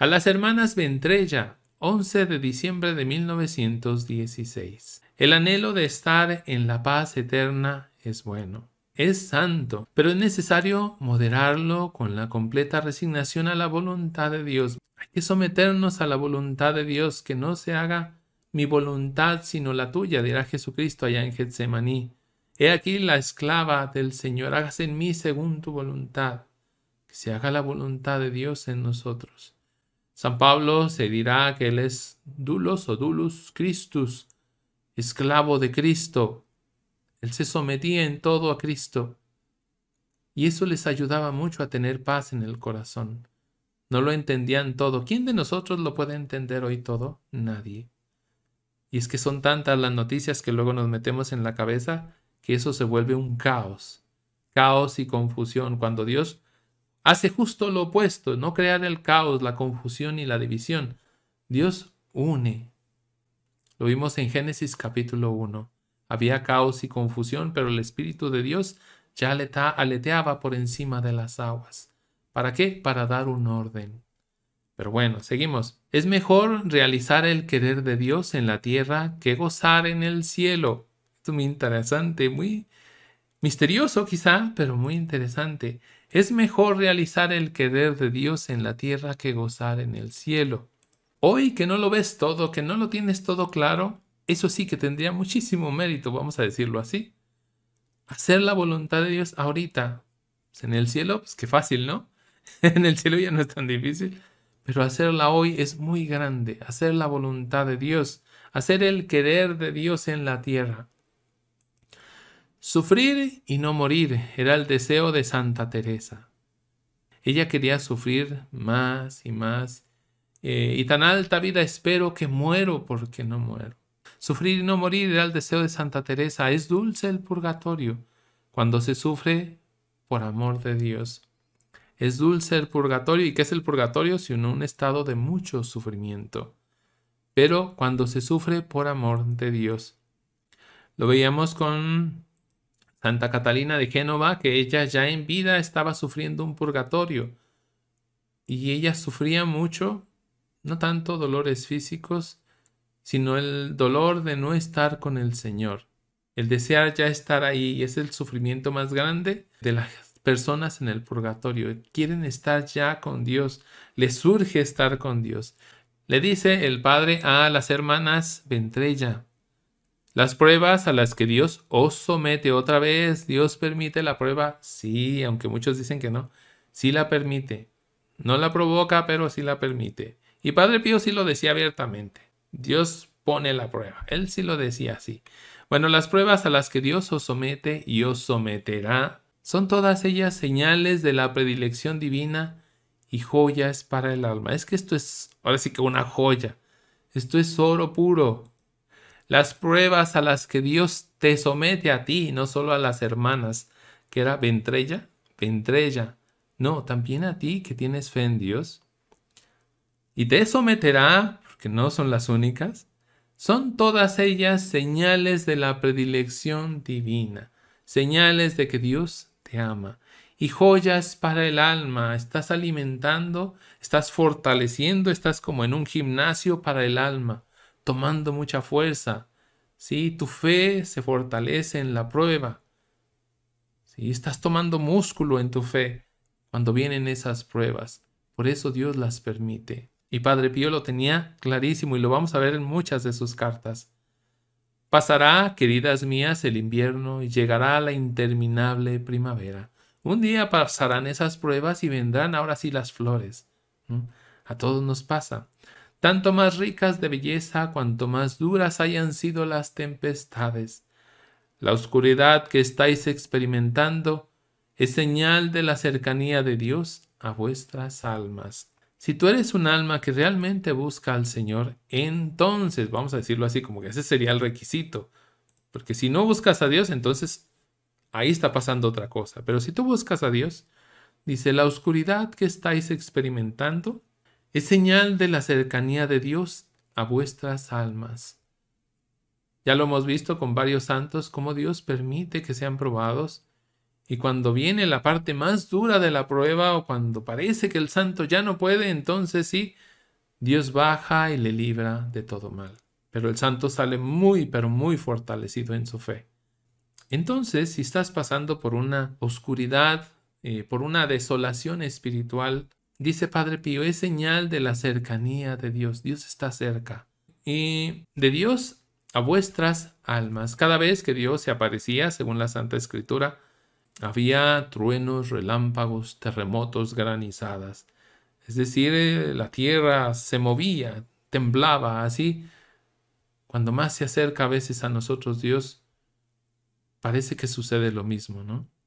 A las hermanas Ventrella, 11 de diciembre de 1916. El anhelo de estar en la paz eterna es bueno, es santo, pero es necesario moderarlo con la completa resignación a la voluntad de Dios. Hay que someternos a la voluntad de Dios, que no se haga mi voluntad sino la tuya, dirá Jesucristo allá en Getsemaní. He aquí la esclava del Señor, hágase en mí según tu voluntad, que se haga la voluntad de Dios en nosotros. San Pablo se dirá que él es dulos o dulus Christus, esclavo de Cristo. Él se sometía en todo a Cristo. Y eso les ayudaba mucho a tener paz en el corazón. No lo entendían todo. ¿Quién de nosotros lo puede entender hoy todo? Nadie. Y es que son tantas las noticias que luego nos metemos en la cabeza que eso se vuelve un caos. Caos y confusión cuando Dios hace justo lo opuesto, no crear el caos, la confusión y la división. Dios une. Lo vimos en Génesis capítulo 1. Había caos y confusión, pero el Espíritu de Dios ya aleteaba por encima de las aguas. ¿Para qué? Para dar un orden. Pero bueno, seguimos. Es mejor realizar el querer de Dios en la tierra que gozar en el cielo. Esto es muy interesante, muy, Misterioso quizá, pero muy interesante. Es mejor realizar el querer de Dios en la tierra que gozar en el cielo. Hoy que no lo ves todo, que no lo tienes todo claro, eso sí que tendría muchísimo mérito, vamos a decirlo así. Hacer la voluntad de Dios ahorita. Pues, en el cielo, pues qué fácil, ¿no? en el cielo ya no es tan difícil. Pero hacerla hoy es muy grande. Hacer la voluntad de Dios. Hacer el querer de Dios en la tierra. Sufrir y no morir era el deseo de Santa Teresa. Ella quería sufrir más y más, eh, y tan alta vida espero que muero porque no muero. Sufrir y no morir era el deseo de Santa Teresa. Es dulce el purgatorio cuando se sufre por amor de Dios. Es dulce el purgatorio. ¿Y qué es el purgatorio? Sino un estado de mucho sufrimiento. Pero cuando se sufre por amor de Dios. Lo veíamos con Santa Catalina de Génova, que ella ya en vida estaba sufriendo un purgatorio. Y ella sufría mucho, no tanto dolores físicos, sino el dolor de no estar con el Señor. El desear ya estar ahí es el sufrimiento más grande de las personas en el purgatorio. Quieren estar ya con Dios, les surge estar con Dios. Le dice el padre a las hermanas Ventrella, las pruebas a las que Dios os somete otra vez, Dios permite la prueba, sí, aunque muchos dicen que no, sí la permite. No la provoca, pero sí la permite. Y Padre Pío sí lo decía abiertamente. Dios pone la prueba. Él sí lo decía así. Bueno, las pruebas a las que Dios os somete y os someterá son todas ellas señales de la predilección divina y joyas para el alma. Es que esto es, ahora sí que una joya. Esto es oro puro las pruebas a las que Dios te somete a ti, no solo a las hermanas, que era ventrella, ventrella, no, también a ti que tienes fe en Dios. Y te someterá, porque no son las únicas, son todas ellas señales de la predilección divina, señales de que Dios te ama. Y joyas para el alma, estás alimentando, estás fortaleciendo, estás como en un gimnasio para el alma tomando mucha fuerza. si Tu fe se fortalece en la prueba. si Estás tomando músculo en tu fe cuando vienen esas pruebas. Por eso Dios las permite. Y Padre Pío lo tenía clarísimo y lo vamos a ver en muchas de sus cartas. Pasará, queridas mías, el invierno y llegará la interminable primavera. Un día pasarán esas pruebas y vendrán ahora sí las flores. A todos nos pasa tanto más ricas de belleza cuanto más duras hayan sido las tempestades. La oscuridad que estáis experimentando es señal de la cercanía de Dios a vuestras almas. Si tú eres un alma que realmente busca al Señor, entonces, vamos a decirlo así, como que ese sería el requisito. Porque si no buscas a Dios, entonces ahí está pasando otra cosa. Pero si tú buscas a Dios, dice, la oscuridad que estáis experimentando es señal de la cercanía de Dios a vuestras almas. Ya lo hemos visto con varios santos cómo Dios permite que sean probados y cuando viene la parte más dura de la prueba o cuando parece que el santo ya no puede, entonces sí, Dios baja y le libra de todo mal. Pero el santo sale muy, pero muy fortalecido en su fe. Entonces, si estás pasando por una oscuridad, eh, por una desolación espiritual, Dice Padre Pío, es señal de la cercanía de Dios. Dios está cerca. Y de Dios a vuestras almas. Cada vez que Dios se aparecía, según la Santa Escritura, había truenos, relámpagos, terremotos, granizadas. Es decir, eh, la tierra se movía, temblaba así. Cuando más se acerca a veces a nosotros Dios, parece que sucede lo mismo, ¿no?